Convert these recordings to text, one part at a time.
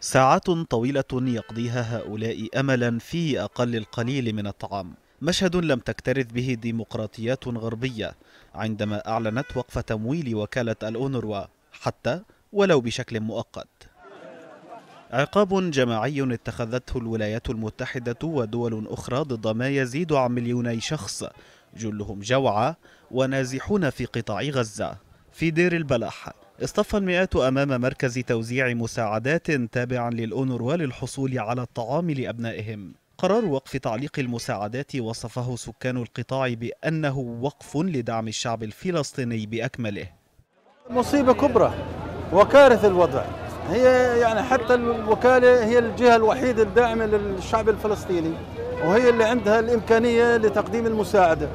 ساعات طويلة يقضيها هؤلاء أملا في أقل القليل من الطعام مشهد لم تكترث به ديمقراطيات غربية عندما أعلنت وقف تمويل وكالة الأونروا حتى ولو بشكل مؤقت عقاب جماعي اتخذته الولايات المتحدة ودول أخرى ضد ما يزيد عن مليوني شخص جلهم جوعى ونازحون في قطاع غزة في دير البلح اصطف المئات أمام مركز توزيع مساعدات تابعا للأونروا للحصول على الطعام لأبنائهم قرار وقف تعليق المساعدات وصفه سكان القطاع بأنه وقف لدعم الشعب الفلسطيني بأكمله مصيبة كبرى وكارث الوضع هي يعني حتى الوكالة هي الجهة الوحيدة الداعمة للشعب الفلسطيني وهي اللي عندها الإمكانية لتقديم المساعدة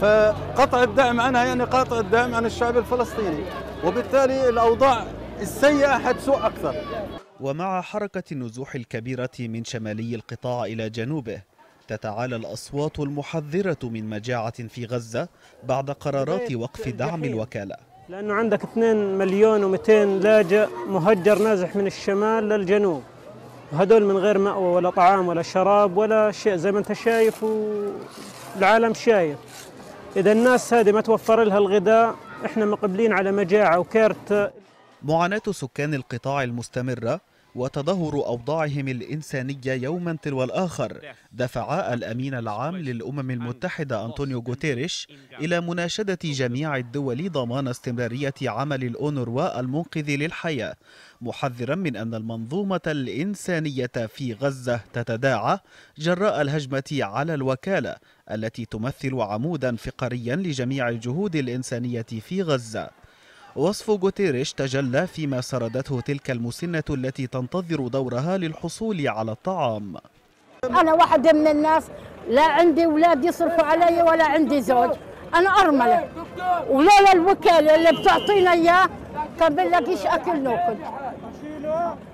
فقطع الدعم عنها يعني قاطع الدعم عن الشعب الفلسطيني وبالتالي الأوضاع السيئة حتسوء أكثر ومع حركة النزوح الكبيرة من شمالي القطاع إلى جنوبه تتعالى الأصوات المحذرة من مجاعة في غزة بعد قرارات وقف دعم الوكالة لأنه عندك 2 مليون و200 لاجئ مهجر نازح من الشمال للجنوب وهدول من غير مأوى ولا طعام ولا شراب ولا شيء زي ما أنت شايف والعالم شايف إذا الناس هذه ما توفر لها الغذاء احنا مقبلين على مجاعه وكارثه معاناه سكان القطاع المستمره وتدهور أوضاعهم الإنسانية يوما تلو الآخر دفعا الأمين العام للأمم المتحدة أنطونيو غوتيريش إلى مناشدة جميع الدول ضمان استمرارية عمل الأونروا المنقذ للحياة محذرا من أن المنظومة الإنسانية في غزة تتداعى جراء الهجمة على الوكالة التي تمثل عمودا فقريا لجميع الجهود الإنسانية في غزة وصف غوتيريش تجلى فيما سردته تلك المسنة التي تنتظر دورها للحصول على الطعام أنا واحدة من الناس لا عندي أولاد يصرفوا علي ولا عندي زوج أنا أرملة ولولا الوكالة اللي بتعطينا إياه كان بنلاقيش اكل ناكل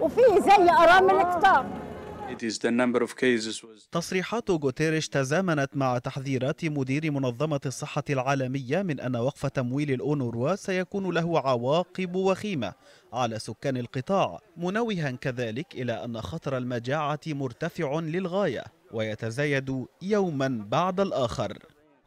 وفي زي أرامل كتار تصريحات غوتيريش تزامنت مع تحذيرات مدير منظمة الصحة العالمية من أن وقف تمويل الأونروا سيكون له عواقب وخيمة على سكان القطاع منوها كذلك إلى أن خطر المجاعة مرتفع للغاية ويتزايد يوما بعد الآخر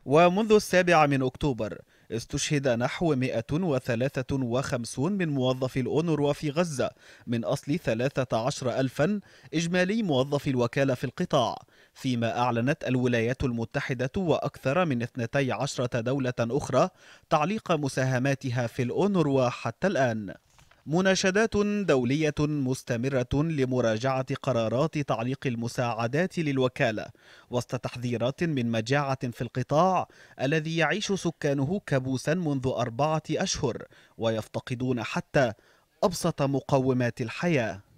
ومنذ السابع من أكتوبر استشهد نحو 153 من موظفي الأونروا في غزة من أصل 13 ألفا إجمالي موظفي الوكالة في القطاع فيما أعلنت الولايات المتحدة وأكثر من 12 دولة أخرى تعليق مساهماتها في الأونروا حتى الآن مناشدات دولية مستمرة لمراجعة قرارات تعليق المساعدات للوكالة وسط تحذيرات من مجاعة في القطاع الذي يعيش سكانه كابوسا منذ أربعة أشهر ويفتقدون حتى أبسط مقومات الحياة